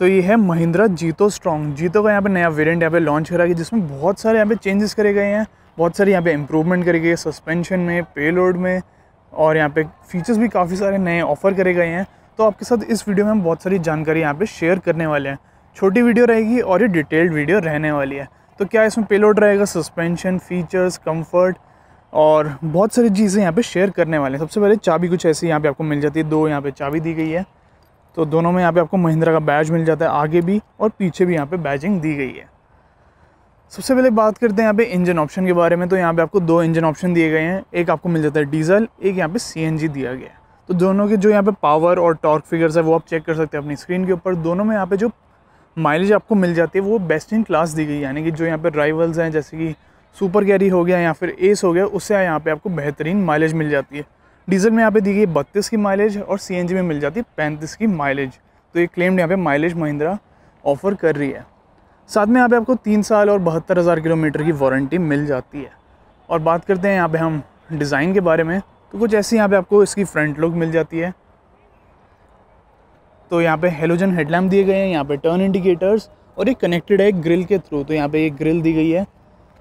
तो ये है महिंद्रा जीतो स्ट्रॉन्ग जीतो का यहाँ पे नया वेरिएंट यहाँ पे लॉन्च करा गया जिसमें बहुत सारे यहाँ पे चेंजेस करे गए हैं बहुत सारे यहाँ पे इम्प्रूवमेंट करे गए सस्पेंशन में पेलोड में और यहाँ पे फीचर्स भी काफ़ी सारे नए ऑफर करे गए हैं तो आपके साथ इस वीडियो में हम बहुत सारी जानकारी यहाँ पर शेयर करने वाले हैं छोटी वीडियो रहेगी और ये डिटेल्ड वीडियो रहने वाली है तो क्या इसमें पेलोड रहेगा सस्पेंशन फीचर्स कम्फर्ट और बहुत सारी चीज़ें यहाँ पे शेयर करने वाले हैं सबसे पहले चाबी कुछ ऐसी यहाँ पे आपको मिल जाती है दो यहाँ पे चाबी दी गई है तो दोनों में यहाँ पे आपको महिंद्रा का बैज मिल जाता है आगे भी और पीछे भी यहाँ पे बैजिंग दी गई है सबसे पहले बात करते हैं यहाँ पे इंजन ऑप्शन के बारे में तो यहाँ पे आपको दो इंजन ऑप्शन दिए गए हैं एक आपको मिल जाता है डीजल एक यहाँ पे सी दिया गया है तो दोनों के जो यहाँ पे पावर और टॉर्क फिगर्स है वो आप चेक कर सकते हैं अपनी स्क्रीन के ऊपर दोनों में यहाँ पे जो माइलेज आपको मिल जाती है वो बेस्ट इन क्लास दी गई यानी कि जो यहाँ पे राइवल्स हैं जैसे कि सुपर कैरी हो गया या फिर एस हो गया उससे यहाँ पे आपको बेहतरीन माइलेज मिल जाती है डीजल में यहाँ पे दी गई बत्तीस की माइलेज और सी में मिल जाती है पैंतीस की माइलेज तो ये क्लेम्ड यहाँ पे माइलेज महिंद्रा ऑफर कर रही है साथ में यहाँ पे आपको तीन साल और बहत्तर हज़ार किलोमीटर की वारंटी मिल जाती है और बात करते हैं यहाँ पे हम डिज़ाइन के बारे में तो कुछ ऐसी यहाँ पे आपको इसकी फ्रंट लुक मिल जाती है तो यहाँ पे हेलोजन हेडलैम्प दिए गए हैं यहाँ पे टर्न इंडिकेटर्स और ये कनेक्टेड है ग्रिल के थ्रू तो यहाँ पे ये ग्रिल दी गई है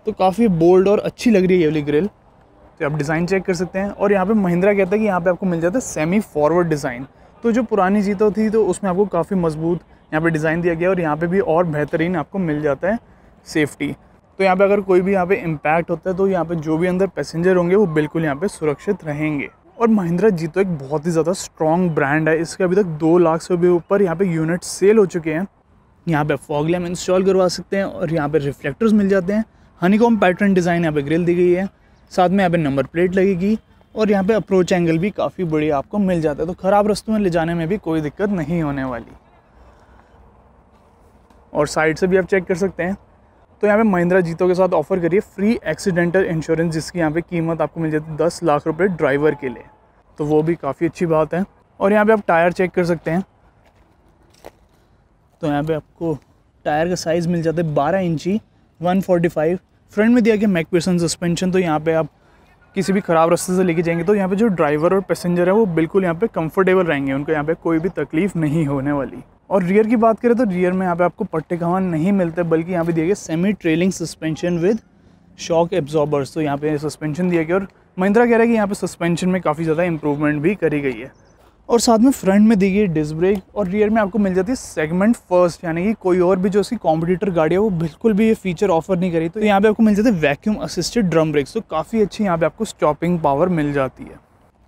तो काफ़ी बोल्ड और अच्छी लग रही है ये वाली ग्रिल तो आप डिज़ाइन चेक कर सकते हैं और यहाँ पे महिंद्रा कहता है कि यहाँ पे आपको मिल जाता है सेमी फॉरवर्ड डिज़ाइन तो जो पुरानी जीतो थी तो उसमें आपको काफ़ी मजबूत यहाँ पे डिज़ाइन दिया गया और यहाँ पे भी और बेहतरीन आपको मिल जाता है सेफ्टी तो यहाँ पे अगर कोई भी यहाँ पे इम्पैक्ट होता है तो यहाँ पे जो भी अंदर पैसेंजर होंगे वो बिल्कुल यहाँ पे सुरक्षित रहेंगे और महिंद्रा जीतो एक बहुत ही ज़्यादा स्ट्रॉन्ग ब्रांड है इसके अभी तक दो लाख से भी ऊपर यहाँ पे यूनिट सेल हो चुके हैं यहाँ पे फॉग इंस्टॉल करवा सकते हैं और यहाँ पे रिफ्लेक्टर्स मिल जाते हैं हनीकॉम पैटर्न डिज़ाइन यहाँ पे ग्रिल दी गई है साथ में यहाँ पे नंबर प्लेट लगेगी और यहाँ पे अप्रोच एंगल भी काफ़ी बढ़िया आपको मिल जाता है तो ख़राब रस्तों में ले जाने में भी कोई दिक्कत नहीं होने वाली और साइड से भी आप चेक कर सकते हैं तो यहाँ पे महिंद्रा जीतो के साथ ऑफर करिए फ्री एक्सीडेंटल इंश्योरेंस जिसकी यहाँ पे कीमत आपको मिल जाती है दस लाख रुपये ड्राइवर के लिए तो वो भी काफ़ी अच्छी बात है और यहाँ पर आप टायर चेक कर सकते हैं तो यहाँ पर आपको टायर का साइज़ मिल जाता है बारह इंची वन फोर्टी फाइव फ्रंट में दिया गया मैक सस्पेंशन तो यहाँ पे आप किसी भी ख़राब रास्ते से लेके जाएंगे तो यहाँ पे जो ड्राइवर और पैसेंजर है वो बिल्कुल यहाँ पे कंफर्टेबल रहेंगे उनको यहाँ पे कोई भी तकलीफ़ नहीं होने वाली और रियर की बात करें तो रियर में यहाँ पे आपको पट्टे कमान नहीं मिलते बल्कि यहाँ पे दिया गया semi trailing suspension with shock absorbers तो यहाँ पे सस्पेंशन दिया गया और महिंद्रा कह रहा है कि यहाँ पे सस्पेंशन में काफ़ी ज़्यादा इंप्रूवमेंट भी करी गई है और साथ में फ्रंट में दी गई डिस्क ब्रेक और रियर में आपको मिल जाती है सेगमेंट फर्स्ट यानी कि कोई और भी जो उसकी कॉम्पिटिटर गाड़ी है वो बिल्कुल भी ये फीचर ऑफर नहीं करी तो यहाँ पे आपको मिल जाती है वैक्यूम असिस्टेड ड्रम ब्रेक तो काफ़ी अच्छी यहाँ पे आपको स्टॉपिंग पावर मिल जाती है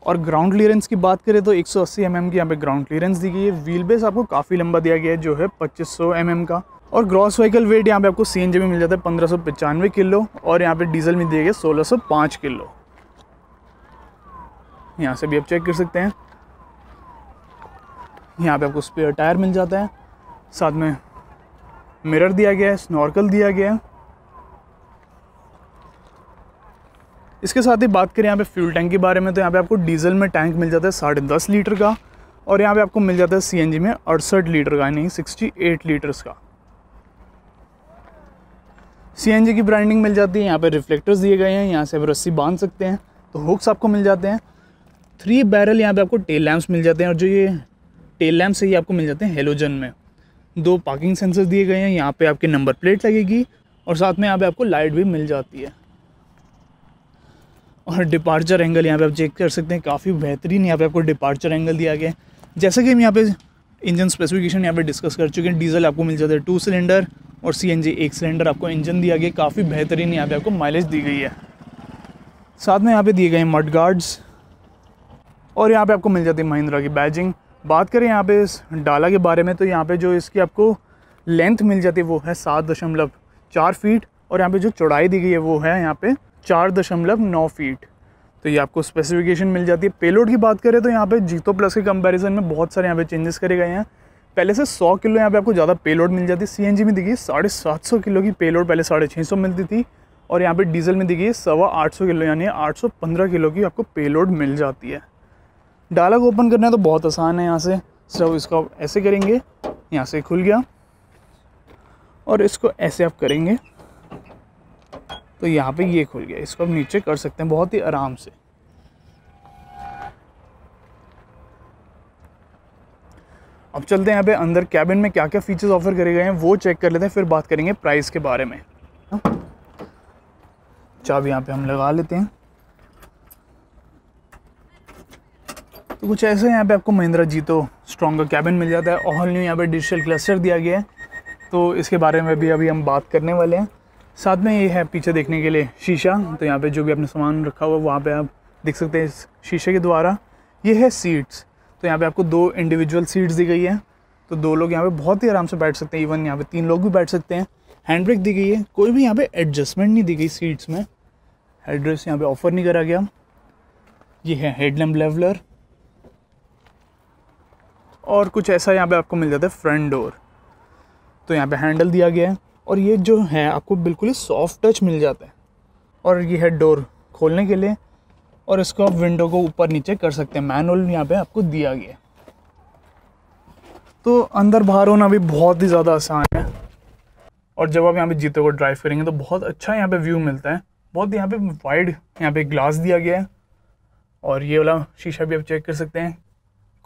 और ग्राउंड क्लियरेंस की बात करें तो 180 सौ mm की यहाँ पे ग्राउंड क्लियरेंस दी गई है व्हील बेस आपको काफ़ी लंबा दिया गया है जो है 2500 सौ mm का और ग्रॉस व्हीकल वेट यहाँ पे आपको सी में मिल जाता है पंद्रह किलो और यहाँ पे डीजल में दिया गया सोलह किलो यहाँ से भी आप चेक कर सकते हैं यहाँ पे आपको स्पेयर टायर मिल जाता है साथ में मिरर दिया गया है स्नॉर्कल दिया गया है इसके साथ ही बात करें यहाँ पे फ्यूल टैंक के बारे में तो यहाँ पे आपको डीजल में टैंक मिल जाता है साढ़े दस लीटर का और यहाँ पे आपको मिल जाता है सीएनजी में अड़सठ लीटर का यानी सिक्सटी एट लीटर्स का सीएनजी की ब्रांडिंग मिल जाती है यहाँ पे रिफ्लेक्टर्स दिए गए हैं यहाँ से आप रस्सी बांध सकते हैं तो हुक्स आपको मिल जाते हैं थ्री बैरल यहाँ पे आपको टेल लैम्प्स मिल जाते हैं और जो ये टेल लैम्प से ही आपको मिल जाते हैं हेलोजन में दो पार्किंग सेंसर दिए गए हैं यहाँ पे आपके नंबर प्लेट लगेगी और साथ में यहाँ पे आपको लाइट भी मिल जाती है और डिपार्चर एंगल यहाँ पे आप चेक कर सकते हैं काफ़ी बेहतरीन यहाँ पे आपको डिपार्चर एंगल दिया गया है जैसा कि हम यहाँ पे इंजन स्पेसिफिकेशन यहाँ पे डिस्कस कर चुके हैं डीजल आपको मिल जाता है टू सिलेंडर और सी एक सिलेंडर आपको इंजन दिया गया काफ़ी बेहतरीन यहाँ पर आपको माइलेज दी गई है साथ में यहाँ पर दिए गए मड गार्ड्स और यहाँ पर आपको मिल जाती है महिंद्रा की बैजिंग बात करें यहाँ पे इस डाला के बारे में तो यहाँ पे जो इसकी आपको लेंथ मिल जाती है वो है सात दशमलव चार फीट और यहाँ पे जो चौड़ाई दी गई है वो है यहाँ पे चार दशमलव नौ फीट तो ये आपको स्पेसिफिकेशन मिल जाती है पेलोड की बात करें तो यहाँ पे जीतो प्लस के कंपैरिजन में बहुत सारे यहाँ पे चेंजेस करे गए हैं पहले से सौ किलो यहाँ पे आपको ज़्यादा पेलोड मिल जाती है सी में देखिए साढ़े सात सौ किलो की पेलोड पहले साढ़े छः सौ मिलती थी और यहाँ पे डीजल में देखिए सवा आठ सौ किलो यानी आठ सौ पंद्रह किलो की आपको पेलोड मिल जाती है डायलॉग ओपन करना तो बहुत आसान है यहाँ से सब इसको आप ऐसे करेंगे यहाँ से खुल गया और इसको ऐसे आप करेंगे तो यहाँ पे ये खुल गया इसको आप नीचे कर सकते हैं बहुत ही आराम से अब चलते हैं यहाँ पे अंदर कैबिन में क्या क्या फीचर्स ऑफर करे गए हैं वो चेक कर लेते हैं फिर बात करेंगे प्राइस के बारे में हाँ। चाबी यहाँ पे हम लगा लेते हैं तो कुछ ऐसे यहाँ पे आपको महिंद्रा जीतो स्ट्रॉन्गर कैबिन मिल जाता है ऑल न्यू यहाँ पे डिजिटल क्लस्टर दिया गया है तो इसके बारे में भी अभी हम बात करने वाले हैं साथ में ये है पीछे देखने के लिए शीशा तो यहाँ पे जो भी आपने सामान रखा हुआ वहाँ पे आप देख सकते हैं इस शीशे के द्वारा ये है सीट्स तो यहाँ पे आपको दो इंडिविजुअल सीट्स दी गई है तो दो लोग यहाँ पे बहुत ही आराम से बैठ सकते हैं इवन यहाँ पे तीन लोग भी बैठ सकते हैं हैंड ब्रेक दी गई है कोई भी यहाँ पे एडजस्टमेंट नहीं दी गई सीट्स में एड्रेस यहाँ पे ऑफर नहीं करा गया ये है हेडलैम्प लेवलर और कुछ ऐसा यहाँ पे आपको मिल जाता है फ्रंट डोर तो यहाँ पे हैंडल दिया गया है और ये जो है आपको बिल्कुल ही सॉफ्ट टच मिल जाता है और ये है डोर खोलने के लिए और इसको आप विंडो को ऊपर नीचे कर सकते हैं मैनुअल यहाँ पे आपको दिया गया तो अंदर बाहर होना भी बहुत ही ज़्यादा आसान है और जब आप यहाँ पे जीतो को ड्राइव करेंगे तो बहुत अच्छा यहाँ पे व्यू मिलता है बहुत यहाँ पे वाइड यहाँ पे ग्लास दिया गया है और ये वाला शीशा भी आप चेक कर सकते हैं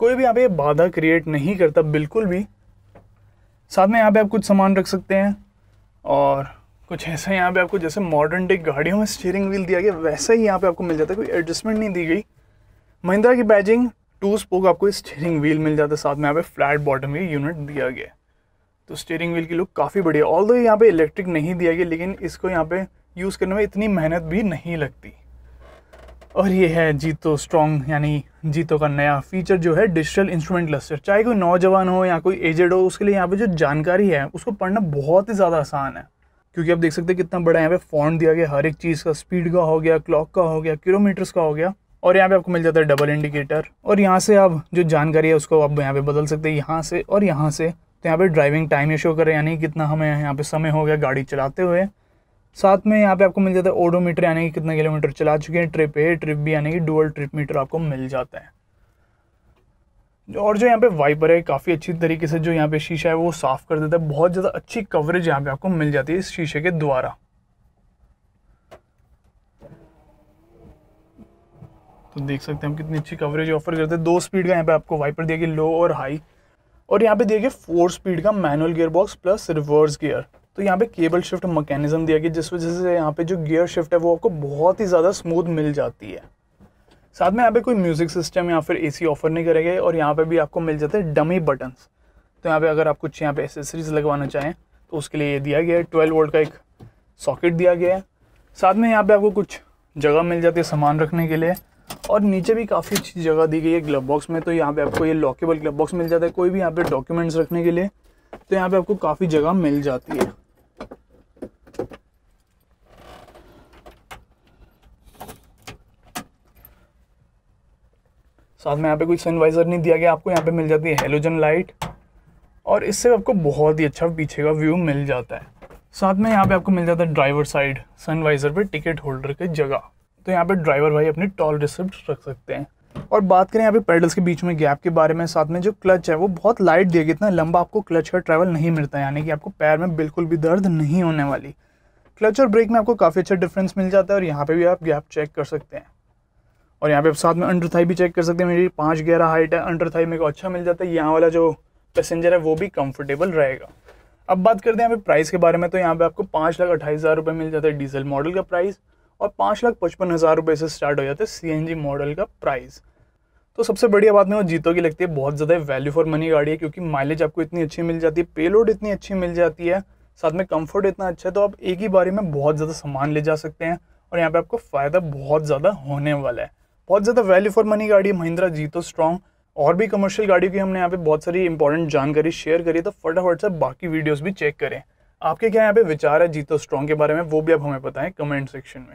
कोई भी यहाँ पे बाधा क्रिएट नहीं करता बिल्कुल भी साथ में यहाँ पे आप कुछ सामान रख सकते हैं और कुछ ऐसा यहाँ पे आपको जैसे मॉडर्न डे गाड़ियों में स्टीयरिंग व्हील दिया गया वैसा ही यहाँ पे आपको मिल जाता है कोई एडजस्टमेंट नहीं दी गई महिंद्रा की बैजिंग टू स्पोक आपको स्टीयरिंग व्हील मिल जाता है साथ में यहाँ पे फ्लैट बॉटम की यूनिट दिया गया तो स्टीयरिंग व्हील की लुक काफ़ी बढ़िया ऑल दो यहाँ पे इलेक्ट्रिक नहीं दिया गया लेकिन इसको यहाँ पे यूज़ करने में इतनी मेहनत भी नहीं लगती और ये है जीतो स्ट्रॉन्ग यानी जीतो का नया फीचर जो है डिजिटल इंस्ट्रूमेंट क्लस्टर चाहे कोई नौजवान हो या कोई एजेड हो उसके लिए यहाँ पे जो जानकारी है उसको पढ़ना बहुत ही ज़्यादा आसान है क्योंकि आप देख सकते हैं कितना बड़ा यहाँ पे फॉन्ट दिया गया हर एक चीज़ का स्पीड का हो गया क्लॉक का हो गया किलोमीटर्स का हो गया और यहाँ पे आपको मिल जाता है डबल इंडिकेटर और यहाँ से आप जो जानकारी है उसको आप यहाँ पे बदल सकते हैं यहाँ से और यहाँ से तो यहाँ पे ड्राइविंग टाइम ये शो करें यानी कितना हमें यहाँ पे समय हो गया गाड़ी चलाते हुए साथ में यहाँ पे आपको मिल जाता है ओडोमीटर यानी कि कितना किलोमीटर चला चुके हैं ट्रिप ए ट्रिप बी यानी कि डुअल ट्रिप मीटर आपको मिल जाता है और जो यहाँ पे वाइपर है काफ़ी अच्छी तरीके से जो यहाँ पे शीशा है वो साफ़ कर देता है बहुत ज़्यादा अच्छी कवरेज यहाँ पे आपको मिल जाती है इस शीशे के द्वारा तो देख सकते हैं हम कितनी अच्छी कवरेज ऑफर करते हैं दो स्पीड का यहाँ पे आपको वाइपर दिया गया लो और हाई और यहाँ पे दिया गया फोर स्पीड का manual gear box plus reverse gear तो यहाँ पे केबल शिफ्ट मैकेनिज्म दिया गया जिस वजह से यहाँ पे जो गियर शिफ्ट है वो आपको बहुत ही ज़्यादा स्मूथ मिल जाती है साथ में यहाँ पे कोई म्यूज़िक सिस्टम या फिर एसी ऑफर नहीं करेंगे और यहाँ पे भी आपको मिल जाते हैं डमी बटन्स तो यहाँ पे अगर आप कुछ यहाँ पे एसेसरीज लगवाना चाहें तो उसके लिए ये दिया गया है ट्वेल्व वोल्ट का एक सॉकेट दिया गया है साथ में यहाँ पे आपको कुछ जगह मिल जाती है सामान रखने के लिए और नीचे भी काफ़ी अच्छी जगह दी गई है ग्लब बॉक्स में तो यहाँ पर आपको ये लॉकेबल ग्लब बॉक्स मिल जाता है कोई भी यहाँ पर डॉक्यूमेंट्स रखने के लिए तो यहाँ पे आपको काफ़ी जगह मिल जाती है साथ में यहाँ पे कोई सन वाइज़र नहीं दिया गया आपको यहाँ पे मिल जाती है हेलोजन लाइट और इससे आपको बहुत ही अच्छा पीछे का व्यू मिल जाता है साथ में यहाँ पे आपको मिल जाता है ड्राइवर साइड सन वाइज़र पर टिकट होल्डर की जगह तो यहाँ पे ड्राइवर भाई अपनी टॉल रिसिप्ट रख सकते हैं और बात करें यहाँ पे पेडल्स के बीच में गैप के बारे में साथ में जो क्लच है वो बहुत लाइट दिया गया इतना लंबा आपको क्लच का ट्रैवल नहीं मिलता यानी कि आपको पैर में बिल्कुल भी दर्द नहीं होने वाली क्लच और ब्रेक में आपको काफ़ी अच्छा डिफरेंस मिल जाता है और यहाँ पर भी आप गैप चेक कर सकते हैं और यहाँ पे आप साथ में अंडर थाई भी चेक कर सकते हैं मेरी पाँच ग्यारह हाइट है अंडर थाई मेरे को अच्छा मिल जाता है यहाँ वाला जो पैसेंजर है वो भी कंफर्टेबल रहेगा अब बात करते हैं यहाँ पे प्राइस के बारे में तो यहाँ पे आपको पाँच लाख अट्ठाईस हज़ार रुपये मिल जाता है डीजल मॉडल का प्राइस और पाँच लाख पचपन हज़ार रुपये से स्टार्ट हो जाता है सी मॉडल का प्राइस तो सबसे बढ़िया बात में वो जीतो की लगती है बहुत ज़्यादा वैल्यू फॉर मनी गाड़ी है क्योंकि माइलेज आपको इतनी अच्छी मिल जाती है पेलोड इतनी अच्छी मिल जाती है साथ में कंफर्ट इतना अच्छा है तो आप एक ही बारी में बहुत ज़्यादा सामान ले जा सकते हैं और यहाँ पे आपको फ़ायदा बहुत ज़्यादा होने वाला है बहुत ज़्यादा वैल्यू फॉर मनी गाड़ी है महिंद्रा जीतो स्ट्रॉन्ग और भी कमर्शियल गाड़ियों की हमने यहाँ पे बहुत सारी इंपॉर्टेंट जानकारी शेयर करी तो फटाफट से बाकी वीडियोस भी चेक करें आपके क्या यहाँ पे विचार है जीतो स्ट्रॉन्ग के बारे में वो भी आप हमें बताएं कमेंट सेक्शन में